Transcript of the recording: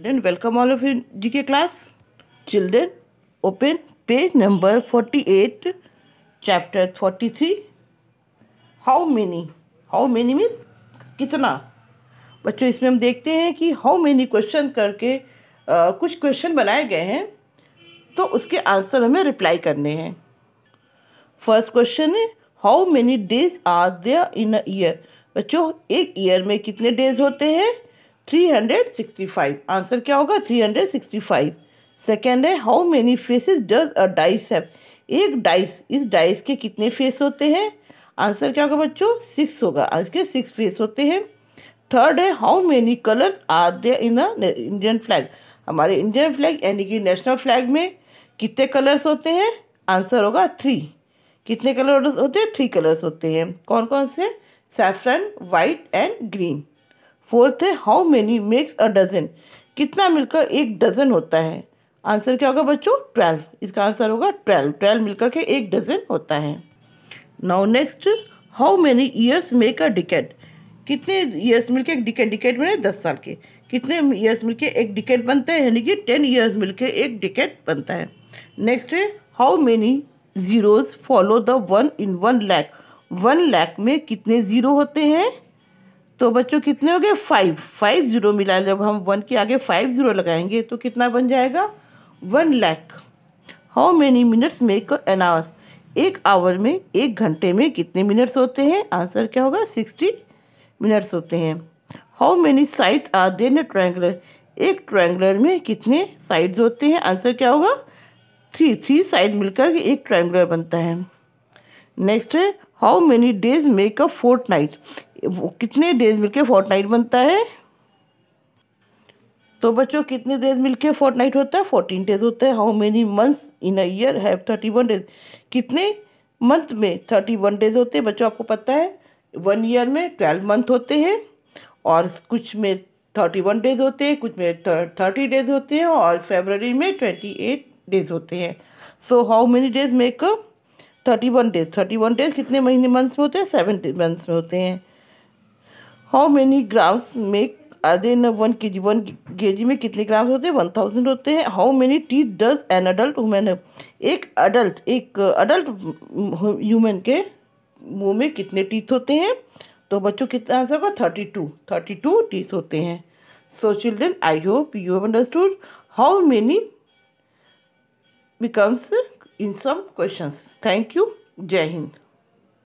Children, welcome all of you GK class. Children, open page number 48, chapter 43. How many? How many means कितना बच्चों इसमें हम देखते हैं कि हाउ मेनी क्वेश्चन करके आ, कुछ क्वेश्चन बनाए गए हैं तो उसके आंसर हमें रिप्लाई करने हैं फर्स्ट क्वेश्चन है how many days are there in a year बच्चों एक ईयर में कितने डेज होते हैं 365 आंसर क्या होगा 365 सेकंड है how many faces does a dice have एक डाइस इस डाइस के कितने फेस होते हैं आंसर क्या होगा बच्चों सिक्स होगा इसके सिक्स फेस होते हैं थर्ड है how many colours are they in a Indian flag हमारे इंडियन फ्लैग यानी कि नेशनल फ्लैग में कितने कलर्स होते हैं आंसर होगा थ्री कितने कलर्स होते हैं थ्री कलर्स होते हैं कौन कौन से saffron white and green fourth है how many makes a dozen कितना मिलकर एक डजन होता है आंसर क्या होगा बच्चों ट्वेल्व इसका आंसर होगा ट्वेल्व ट्वेल्व मिलकर के एक डजन होता है now next how many years make a decade कितने ईयर्स मिलकर एक डिकेट डिकेट मैंने दस साल के कितने ईयर्स मिलकर एक डिकेट बनता है यानी कि टेन ईयर्स मिलकर एक डिकेट बनता है नेक्स्ट है how many zeros follow the one in one lakh one lakh में कितने ज़ीरो होते हैं तो बच्चों कितने हो गए फाइव फाइव ज़ीरो मिला जब हम वन के आगे फाइव ज़ीरो लगाएंगे तो कितना बन जाएगा one lakh how many minutes make an hour एक आवर में एक घंटे में कितने मिनट्स होते हैं आंसर क्या होगा सिक्सटी मिनट्स होते हैं how many sides are then a triangular एक ट्रायंगुलर में कितने साइड्स होते हैं आंसर क्या होगा थ्री थ्री साइड मिलकर एक ट्रायंगुलर बनता है नेक्स्ट है how many days make a fortnight वो कितने डेज मिलके नाइट बनता है तो बच्चों कितने डेज मिलके नाइट होता है फोर्टीन डेज होता है how many months in a year have thirty one days कितने मंथ में थर्टी वन डेज होते हैं बच्चों आपको पता है वन ईयर में ट्वेल्व मंथ होते हैं और कुछ में थर्टी वन डेज होते हैं कुछ में थर्टी डेज होते हैं और फेबररी में ट्वेंटी एट डेज होते हैं so how many days make thirty one days thirty one days कितने महीने मंथ्स में होते हैं सेवन मंथ्स में होते हैं हाउ मेनी ग्राम्स मेक आधे न वन के जी वन के जी में कितने ग्राम्स होते हैं वन थाउजेंड होते हैं how many teeth does an adult women एक अडल्ट एक अडल्ट ह्यूमन के मुंह में कितने टीथ होते हैं तो बच्चों कितना आंसर होगा thirty two thirty two teeth होते हैं so children I hope you have understood how many becomes in some questions thank you जय हिंद